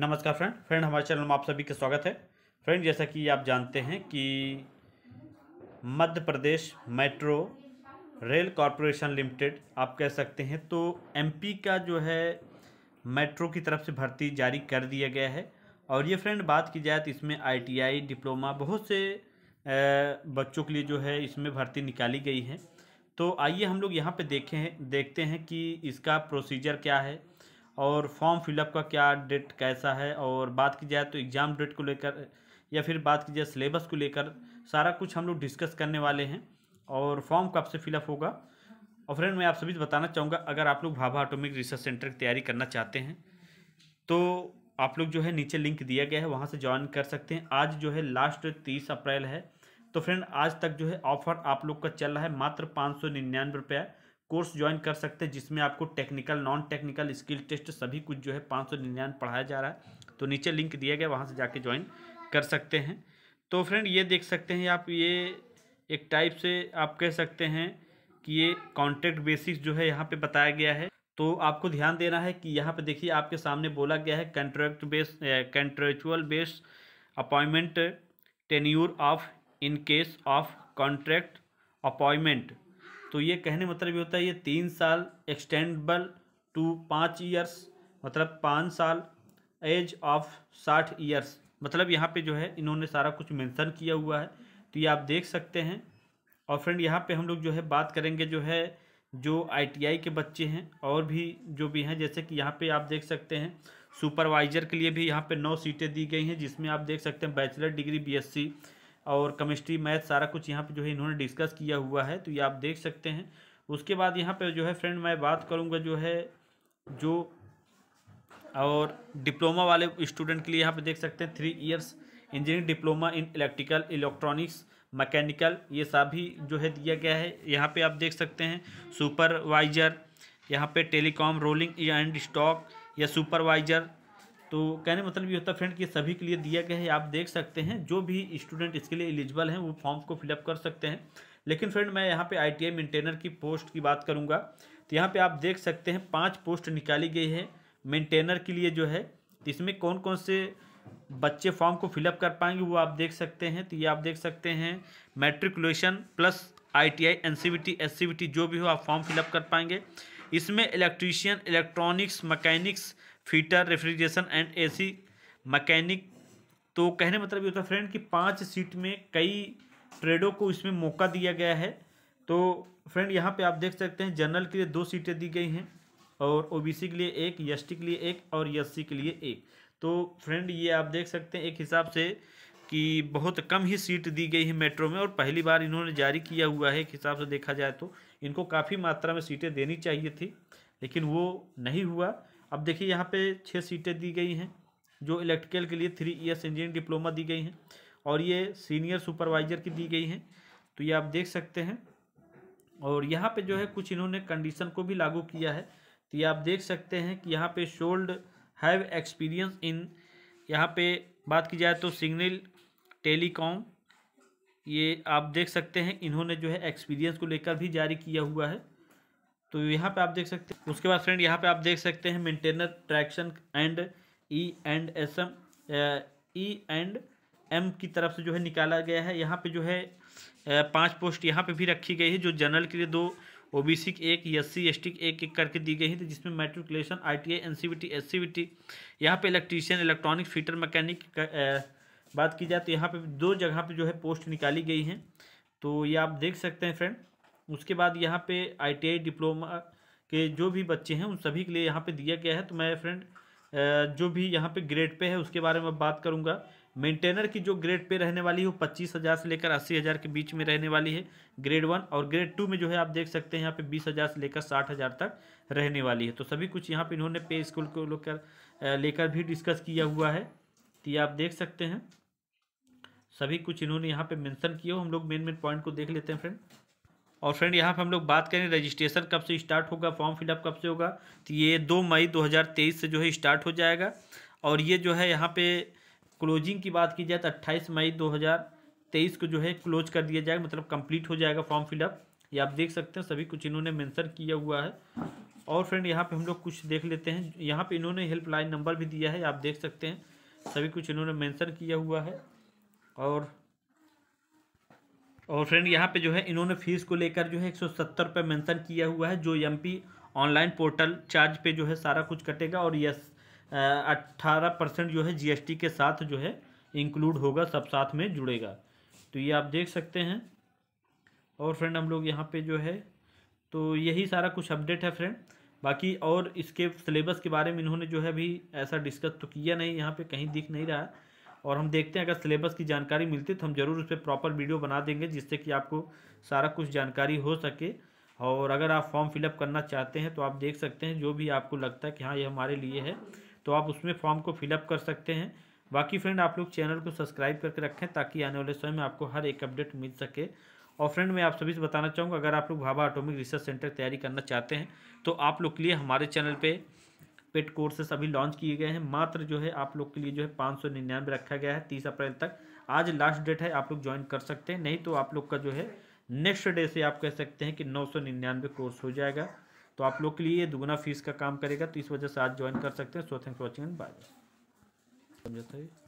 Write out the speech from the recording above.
नमस्कार friend friend हमारे channel में आप सभी का स्वागत है फ्रेंड जैसा कि आप जानते हैं कि Madhya Pradesh metro rail corporation limited आप कह सकते हैं तो एमपी का जो है मेट्रो की तरफ से भर्ती जारी कर दिया गया है और ये फ्रेंड बात की जाए तो इसमें आईटीआई डिप्लोमा बहुत से बच्चों के लिए जो है इसमें भर्ती निकाली गई है तो आइए हम लोग यहाँ पर देखें देखते हैं कि इसका प्रोसीजर क्या है और फॉर्म फिलअप का क्या डेट कैसा है और बात की जाए तो एग्ज़ाम डेट को लेकर या फिर बात की जाए सिलेबस को लेकर सारा कुछ हम लोग डिस्कस करने वाले हैं और फॉर्म कब से फिलअप होगा और फ्रेंड मैं आप सभी बताना चाहूँगा अगर आप लोग भाभा ऑटोमिक रिसर्च सेंटर की तैयारी करना चाहते हैं तो आप लोग जो है नीचे लिंक दिया गया है वहाँ से ज्वाइन कर सकते हैं आज जो है लास्ट तीस अप्रैल है तो फ्रेंड आज तक जो है ऑफर आप लोग का चल रहा है मात्र पाँच सौ निन्यानवे रुपया कोर्स ज्वाइन कर सकते हैं जिसमें आपको technical non technical skill test सभी कुछ जो है पाँच सौ निन्यानवे पढ़ाया जा रहा है तो नीचे लिंक दिया गया वहाँ से जाके ज्वाइन कर सकते हैं तो फ्रेंड ये देख सकते हैं आप ये एक टाइप से आप कह सकते हैं कि ये कॉन्ट्रैक्ट बेसिस जो है यहाँ पर बताया गया है तो आपको ध्यान देना है कि यहाँ पर देखिए आपके सामने बोला गया है contract base contractual base appointment tenure of in case of contract appointment तो ये कहने मतलब ये होता है ये तीन साल एक्सटेंडबल टू पाँच ईयर्स मतलब पाँच साल एज ऑफ साठ ईयर्स मतलब यहाँ पे जो है इन्होंने सारा कुछ मेंशन किया हुआ है तो ये आप देख सकते हैं और फ्रेंड यहाँ पे हम लोग जो है बात करेंगे जो है जो आईटीआई के बच्चे हैं और भी जो भी हैं जैसे कि यहाँ पे आप देख सकते हैं सुपरवाइज़र के लिए भी यहाँ पे नौ सीटें दी गई हैं जिसमें आप देख सकते हैं बैचलर डिग्री बी और केमिस्ट्री मैथ सारा कुछ यहाँ पे जो है इन्होंने डिस्कस किया हुआ है तो ये आप देख सकते हैं उसके बाद यहाँ पे जो है फ्रेंड मैं बात करूँगा जो है जो और डिप्लोमा वाले स्टूडेंट के लिए यहाँ पे देख सकते हैं three years engineering diploma in electrical electronics mechanical ये सभी जो है दिया गया है यहाँ पर आप देख सकते हैं सुपरवाइज़र यहाँ पर टेलीकॉम रोलिंग एंड स्टॉक या सुपरवाइज़र तो कहने मतलब ये होता है फ्रेंड कि सभी के लिए दिया गया है आप देख सकते हैं जो भी स्टूडेंट इसके लिए एलिजिबल हैं वो फॉर्म को फिलअप कर सकते हैं लेकिन फ्रेंड मैं यहाँ पे आईटीआई मेंटेनर की पोस्ट की बात करूँगा तो यहाँ पे आप देख सकते हैं पांच पोस्ट निकाली गई है मेंटेनर के लिए जो है तो इसमें कौन कौन से बच्चे फॉर्म को फिलअप कर पाएंगे वो आप देख सकते हैं तो ये आप देख सकते हैं matriculation plus I T I जो भी हो आप फॉर्म फिलअप कर पाएंगे इसमें electrician electronics mechanics fitter refrigeration and AC mechanic तो कहने मतलब ये होता है फ्रेंड कि पाँच सीट में कई ट्रेडों को इसमें मौका दिया गया है तो फ्रेंड यहाँ पे आप देख सकते हैं जनरल के लिए दो सीटें दी गई हैं और ओबीसी के लिए एक एस e के लिए एक और एस e के लिए एक तो फ्रेंड ये आप देख सकते हैं एक हिसाब से कि बहुत कम ही सीट दी गई है मेट्रो में और पहली बार इन्होंने जारी किया हुआ है एक हिसाब से देखा जाए तो इनको काफ़ी मात्रा में सीटें देनी चाहिए थी लेकिन वो नहीं हुआ अब देखिए यहाँ पे छः सीटें दी गई हैं जो इलेक्ट्रिकल के लिए थ्री ईयर्स इंजीनियरिंग डिप्लोमा दी गई हैं और ये सीनियर सुपरवाइज़र की दी गई हैं तो ये आप देख सकते हैं और यहाँ पे जो है कुछ इन्होंने कंडीशन को भी लागू किया है तो ये आप देख सकते हैं कि यहाँ पे शोल्ड हैव एक्सपीरियंस इन यहाँ पे बात की जाए तो सिग्नल टेलीकॉम ये आप देख सकते हैं इन्होंने जो है एक्सपीरियंस को लेकर भी जारी किया हुआ है तो यहाँ पे आप देख सकते हैं उसके बाद फ्रेंड यहाँ पे आप देख सकते हैं maintainer traction and E and S M E and M की तरफ से जो है निकाला गया है यहाँ पे जो है पांच पोस्ट यहाँ पे भी रखी गई है जो जनरल के लिए दो ओ बी सी की एक एस सी एस टी एक एक करके दी गई है जिसमें matriculation I T I N C B T S C B T यहाँ पर इलेक्ट्रीशियन इलेक्ट्रॉनिक फीटर मैकेनिक बात की जाए तो यहाँ पर दो जगह पर जो है पोस्ट निकाली गई हैं तो ये आप देख सकते हैं फ्रेंड उसके बाद यहाँ पे आईटीआई डिप्लोमा के जो भी बच्चे हैं उन सभी के लिए यहाँ पे दिया गया है तो मैं फ्रेंड जो भी यहाँ पे ग्रेड पे है उसके बारे में बात करूँगा मेंटेनर की जो ग्रेड पे रहने वाली है वो पच्चीस हज़ार से लेकर अस्सी हज़ार के बीच में रहने वाली है ग्रेड वन और ग्रेड टू में जो है आप देख सकते हैं यहाँ पे बीस हज़ार से लेकर साठ हज़ार तक रहने वाली है तो सभी कुछ यहाँ पे इन्होंने पे स्कूल को लेकर लेकर भी डिस्कस किया हुआ है तो ये आप देख सकते हैं सभी कुछ इन्होंने यहाँ पे मेंशन किया हो हम लोग मेन मेन पॉइंट को देख लेते हैं फ्रेंड और फ्रेंड यहाँ पे हम लोग बात करें रजिस्ट्रेशन कब से स्टार्ट होगा फॉर्म फिलअप कब से होगा तो ये दो मई 2023 से जो है स्टार्ट हो जाएगा और ये जो है यहाँ पे क्लोजिंग की बात की जाए तो अट्ठाईस मई 2023 को जो है क्लोज कर दिया जाएगा मतलब कंप्लीट हो जाएगा फॉर्म फिलअप ये आप देख सकते हैं सभी कुछ इन्होंने मैंसन किया हुआ है और फ्रेंड यहाँ पर हम लोग कुछ देख लेते हैं यहाँ पर इन्होंने हेल्पलाइन नंबर भी दिया है आप देख सकते हैं सभी कुछ इन्होंने मैंसन किया हुआ है और और फ्रेंड यहाँ पे जो है इन्होंने फीस को लेकर जो है एक सौ सत्तर रुपये मैंसन किया हुआ है जो एम ऑनलाइन पोर्टल चार्ज पे जो है सारा कुछ कटेगा और यस अट्ठारह परसेंट जो है जीएसटी के साथ जो है इंक्लूड होगा सब साथ में जुड़ेगा तो ये आप देख सकते हैं और फ्रेंड हम लोग यहाँ पे जो है तो यही सारा कुछ अपडेट है फ्रेंड बाकी और इसके सिलेबस के बारे में इन्होंने जो है अभी ऐसा डिस्कस तो किया नहीं यहाँ पे कहीं दिख नहीं रहा और हम देखते हैं अगर सिलेबस की जानकारी मिलती तो हम ज़रूर उस पर प्रॉपर वीडियो बना देंगे जिससे कि आपको सारा कुछ जानकारी हो सके और अगर आप फॉर्म फिलअप करना चाहते हैं तो आप देख सकते हैं जो भी आपको लगता है कि हाँ ये हमारे लिए है तो आप उसमें फॉर्म को फिलअप कर सकते हैं बाकी फ्रेंड आप लोग चैनल को सब्सक्राइब करके रखें ताकि आने वाले समय में आपको हर एक अपडेट मिल सके और फ्रेंड मैं आप सभी से बताना चाहूँगा अगर आप लोग भाभा ऑटोमिक रिसर्च सेंटर तैयारी करना चाहते हैं तो आप लोग के लिए हमारे चैनल पर पेड कोर्सेस अभी लॉन्च किए गए हैं मात्र जो है आप लोग के लिए जो है पाँच सौ निन्यानवे रखा गया है तीस अप्रैल तक आज लास्ट डेट है आप लोग ज्वाइन कर सकते हैं नहीं तो आप लोग का जो है नेक्स्ट डे से आप कह सकते हैं कि नौ सौ निन्यानवे कोर्स हो जाएगा तो आप लोग के लिए दुगुना फीस का काम करेगा तो इस वजह से आज ज्वाइन कर सकते हैं so thanks watching and bye समझा